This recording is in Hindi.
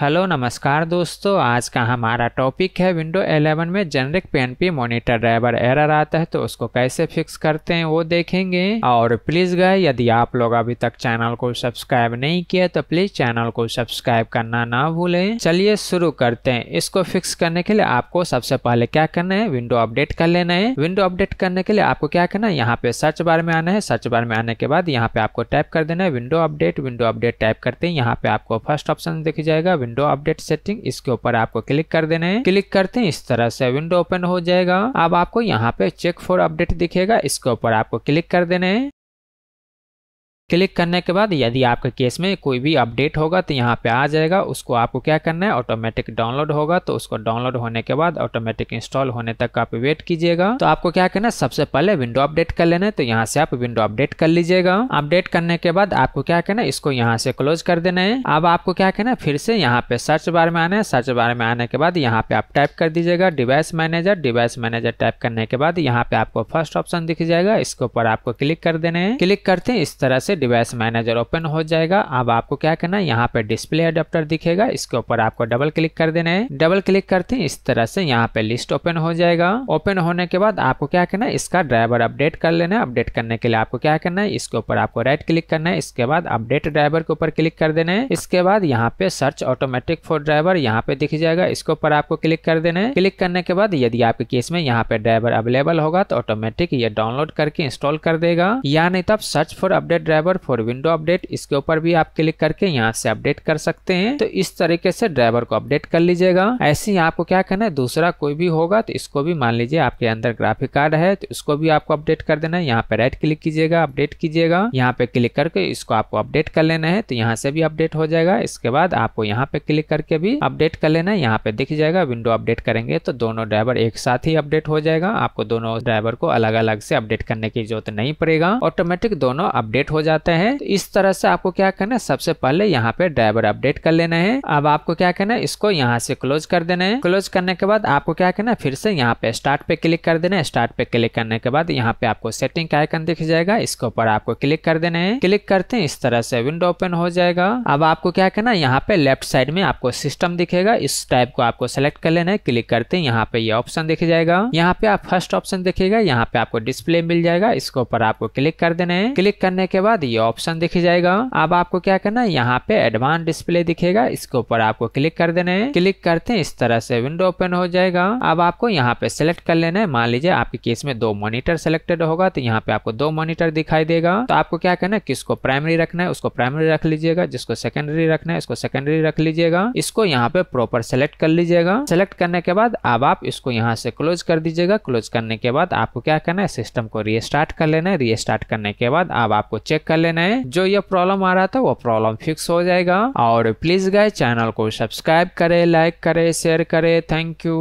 हेलो नमस्कार दोस्तों आज का हमारा टॉपिक है विंडो 11 में generic P monitor driver error आता है तो उसको कैसे फिक्स करते हैं वो देखेंगे और प्लीज गए यदि आप लोग अभी तक चैनल को सब्सक्राइब नहीं किया तो प्लीज चैनल को सब्सक्राइब करना ना भूलें चलिए शुरू करते हैं इसको फिक्स करने के लिए आपको सबसे पहले क्या करना है विंडो अपडेट कर लेना है विंडो अपडेट करने के लिए आपको क्या करना है यहाँ पे सर्च बार में आना है सर्च बार में आने के बाद यहाँ पे आपको टाइप कर देना है window update window update type करते हैं यहाँ पे आपको फर्स्ट ऑप्शन दिख जाएगा विंडो अपडेट सेटिंग इसके ऊपर आपको क्लिक कर देना है क्लिक करते हैं इस तरह से विंडो ओपन हो जाएगा अब आपको यहाँ पे चेक फॉर अपडेट दिखेगा इसके ऊपर आपको क्लिक कर देना है क्लिक करने के बाद यदि आपके केस में कोई भी अपडेट होगा तो यहाँ पे आ जाएगा उसको आपको क्या करना है ऑटोमेटिक डाउनलोड होगा तो उसको डाउनलोड होने के बाद ऑटोमेटिक इंस्टॉल होने तक आप वेट कीजिएगा तो आपको क्या करना है सबसे पहले विंडो अपडेट कर लेना है तो यहाँ से आप विंडो अपडेट कर लीजिएगा अपडेट करने के बाद आपको क्या करना है इसको यहाँ से क्लोज कर देना है अब आपको क्या करना है फिर से यहाँ पे सर्च बार में आना है सर्च बार में आने के बाद यहाँ पे आप टाइप कर दीजिएगा device manager device manager type करने के बाद यहाँ पे आपको फर्स्ट ऑप्शन दिख जाएगा इसके ऊपर आपको क्लिक कर देना है क्लिक करते हैं इस तरह से डिवाइस मैनेजर ओपन हो जाएगा अब आपको क्या करना है यहाँ पे डिस्प्ले अडेप्टर दिखेगा इसके ऊपर आपको डबल क्लिक कर देना है डबल क्लिक करते हैं इस तरह से यहाँ पे लिस्ट ओपन हो जाएगा ओपन होने के बाद आपको क्या करना है इसका ड्राइवर अपडेट कर लेना है अपडेट करने के लिए आपको क्या करना है इसके ऊपर आपको राइट क्लिक करना है इसके बाद अपडेट ड्राइवर के ऊपर क्लिक कर देना है इसके बाद यहाँ पे सर्च ऑटोमेटिक फॉर ड्राइवर यहाँ पे दिख जाएगा इसके ऊपर आपको क्लिक कर देना है क्लिक करने के बाद यदि आपके केस में यहाँ पे ड्राइवर अवेलेबल होगा तो ऑटोमेटिक ये डाउनलोड करके इंस्टॉल कर देगा या नहीं तो search for update driver driver for window update इसके ऊपर भी आप क्लिक करके यहाँ से अपडेट कर सकते हैं तो इस तरीके से ड्राइवर को अपडेट कर लीजिएगा ऐसे ही आपको क्या करना है दूसरा कोई भी होगा तो इसको भी मान लीजिए आपके अंदर ग्राफिक कार्ड है तो इसको भी आपको अपडेट कर देना है यहाँ पे राइट क्लिक कीजिएगा अपडेट कीजिएगा यहाँ पे क्लिक करके इसको आपको अपडेट कर लेना है तो यहाँ से भी अपडेट हो जाएगा इसके बाद आपको यहाँ पे क्लिक करके भी अपडेट कर लेना है यहाँ पे दिख जाएगा विंडो अपडेट करेंगे तो दोनों ड्राइवर एक साथ ही अपडेट हो जाएगा आपको दोनों ड्राइवर को अलग अलग से अपडेट करने की जरूरत नहीं पड़ेगा ऑटोमेटिक दोनों अपडेट हो जाता बताते हैं तो इस तरह से आपको क्या करना है सबसे पहले यहाँ पे ड्राइवर अपडेट कर लेना है अब आपको क्या करना है इसको यहाँ से क्लोज कर देना है क्लोज करने के बाद आपको क्या करना है फिर से यहाँ पे स्टार्ट पे क्लिक कर देना है स्टार्ट पे क्लिक करने के बाद यहाँ पे आपको सेटिंग का आइकन दिख जाएगा इसके ऊपर आपको क्लिक कर देना है क्लिक करते हैं इस तरह से विंडो ओपन हो जाएगा अब आपको क्या करना है यहाँ पे लेफ्ट साइड में आपको सिस्टम दिखेगा इस टाइप को आपको सेलेक्ट कर लेना है क्लिक करते हैं यहाँ पे ये ऑप्शन दिख जाएगा यहाँ पे आप फर्स्ट ऑप्शन दिखेगा यहाँ पे आपको डिस्प्ले मिल जाएगा इसके ऊपर आपको क्लिक कर देना है क्लिक करने के बाद बाद ये ऑप्शन दिख जाएगा अब आपको क्या करना है यहाँ पे एडवांस डिस्प्ले दिखेगा इसके ऊपर आपको क्लिक कर देना है क्लिक करते हैं इस तरह से विंडो ओपन हो जाएगा अब आपको यहाँ पे सिलेक्ट कर लेना है मान लीजिए आपके केस में दो मॉनिटर सिलेक्टेड होगा तो यहाँ पे आपको दो मॉनिटर दिखाई देगा तो आपको क्या करना है किसको प्राइमरी रखना है उसको प्राइमरी रख लीजिएगा जिसको सेकेंडरी रखना है उसको सेकेंडरी रख लीजिएगा इसको यहाँ पे प्रॉपर सेलेक्ट कर लीजिएगा सेलेक्ट करने के बाद अब आप इसको यहाँ से क्लोज कर दीजिएगा क्लोज करने के बाद आपको क्या करना है सिस्टम को रीस्टार्ट कर लेना है रीस्टार्ट करने के बाद अब आपको चेक कर लेना है जो ये प्रॉब्लम आ रहा था वो प्रॉब्लम फिक्स हो जाएगा और प्लीज गाय चैनल को सब्सक्राइब करे लाइक करे शेयर करे थैंक यू